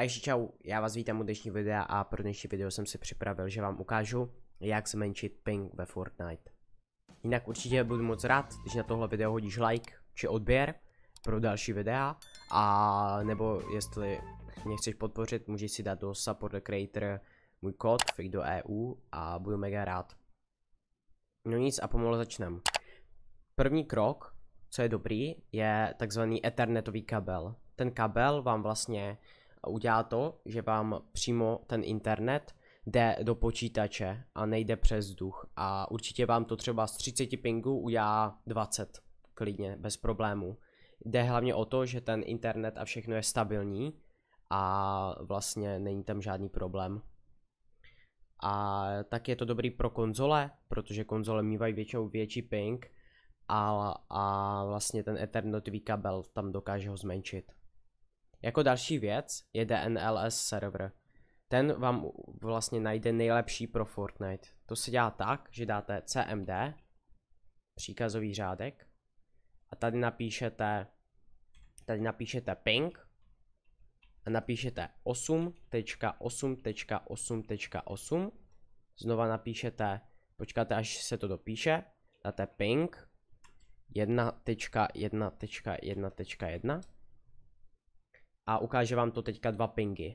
Takže čau, já vás vítám u dnešního videa a pro dnešní video jsem si připravil, že vám ukážu, jak zmenšit ping ve Fortnite. Jinak určitě budu moc rád, když na tohle video hodíš like či odběr pro další videa a nebo jestli mě chceš podpořit, můžeš si dát do support the creator můj kód do EU a budu mega rád. No nic a pomalu začneme. První krok, co je dobrý, je takzvaný ethernetový kabel. Ten kabel vám vlastně udělá to, že vám přímo ten internet jde do počítače a nejde přes vzduch a určitě vám to třeba z 30 pingů udělá 20 klidně, bez problému. Jde hlavně o to, že ten internet a všechno je stabilní a vlastně není tam žádný problém. A tak je to dobrý pro konzole, protože konzole mývají většinou větší ping a, a vlastně ten Ethernetový kabel tam dokáže ho zmenšit. Jako další věc je DNLS server. Ten vám vlastně najde nejlepší pro Fortnite. To se dělá tak, že dáte cmd, příkazový řádek, a tady napíšete, tady napíšete ping, a napíšete 8.8.8.8, znova napíšete, počkáte až se to dopíše, dáte ping 1.1.1.1 a ukáže vám to teďka dva pingy.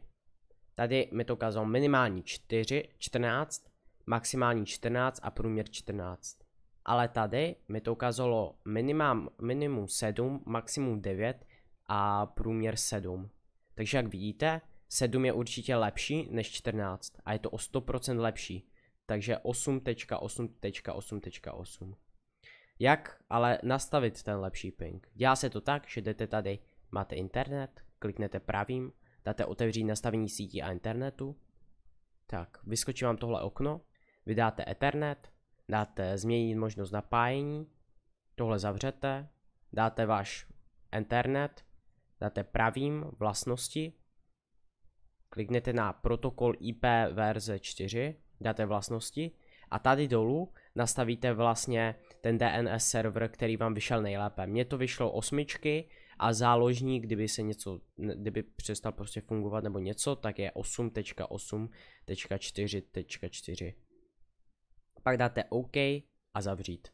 Tady mi to ukázalo minimální 4, 14, maximální 14 a průměr 14. Ale tady mi to ukázalo minimum, minimum 7, maximum 9 a průměr 7. Takže jak vidíte, 7 je určitě lepší než 14 a je to o 100% lepší. Takže 8.8.8.8. Jak ale nastavit ten lepší ping? Dělá se to tak, že jdete tady, máte internet, kliknete pravým, dáte otevřít nastavení sítí a internetu. Tak, vyskočí vám tohle okno, vydáte Ethernet, dáte změnit možnost napájení, tohle zavřete, dáte váš Ethernet, dáte pravým vlastnosti, kliknete na protokol IP verze 4, dáte vlastnosti a tady dolů nastavíte vlastně ten DNS server, který vám vyšel nejlépe. Mně to vyšlo osmičky, a záložní, kdyby se něco, kdyby přestal prostě fungovat nebo něco, tak je 8.8.4.4. Pak dáte OK a zavřít.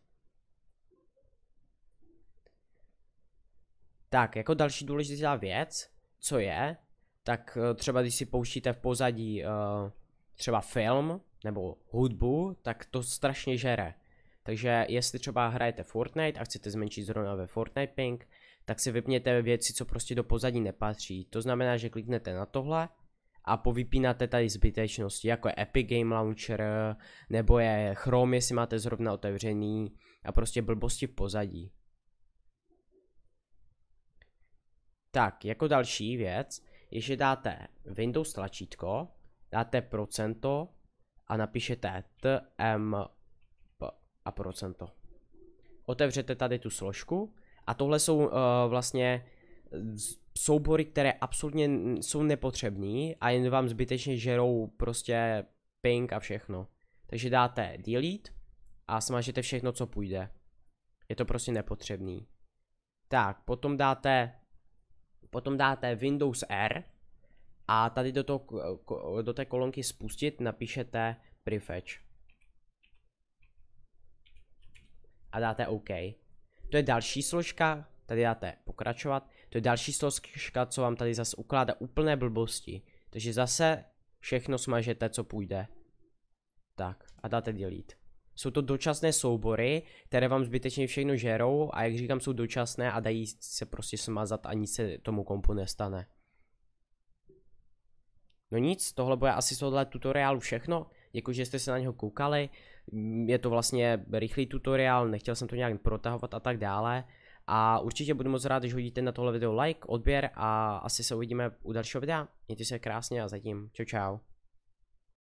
Tak, jako další důležitá věc, co je, tak eh, třeba když si pouštíte v pozadí uh, třeba film nebo hudbu, tak to strašně žere. Takže jestli třeba hrajete Fortnite a chcete zmenšit zrovna ve Fortnite pink tak si vypněte věci, co prostě do pozadí nepatří. To znamená, že kliknete na tohle a povypínáte tady zbytečnosti, jako je Epic Game Launcher, nebo je Chrome, jestli máte zrovna otevřený a prostě blbosti v pozadí. Tak, jako další věc je, že dáte Windows tlačítko, dáte procento a napíšete tmp a procento. Otevřete tady tu složku a tohle jsou uh, vlastně soubory, které absolutně jsou nepotřební a jen vám zbytečně žerou prostě ping a všechno. Takže dáte delete a smažete všechno, co půjde. Je to prostě nepotřebný. Tak, potom dáte potom dáte Windows R a tady do, toho, do té kolonky spustit napíšete prefetch. A dáte OK. To je další složka, tady dáte pokračovat, to je další složka, co vám tady zase ukládá úplné blbosti. Takže zase všechno smažete, co půjde. Tak a dáte delete. Jsou to dočasné soubory, které vám zbytečně všechno žerou a jak říkám, jsou dočasné a dají se prostě smazat a nic se tomu kompu nestane. No nic, tohle bude asi z tohle tutoriálu všechno jakože jste se na něho koukali, mm, je to vlastně rychlý tutoriál, nechtěl jsem to nějak protahovat a tak dále. A určitě budu moc rád, když hodíte na tohle video like, odběr a asi se uvidíme u dalšího videa. Mějte se krásně a zatím čau čau.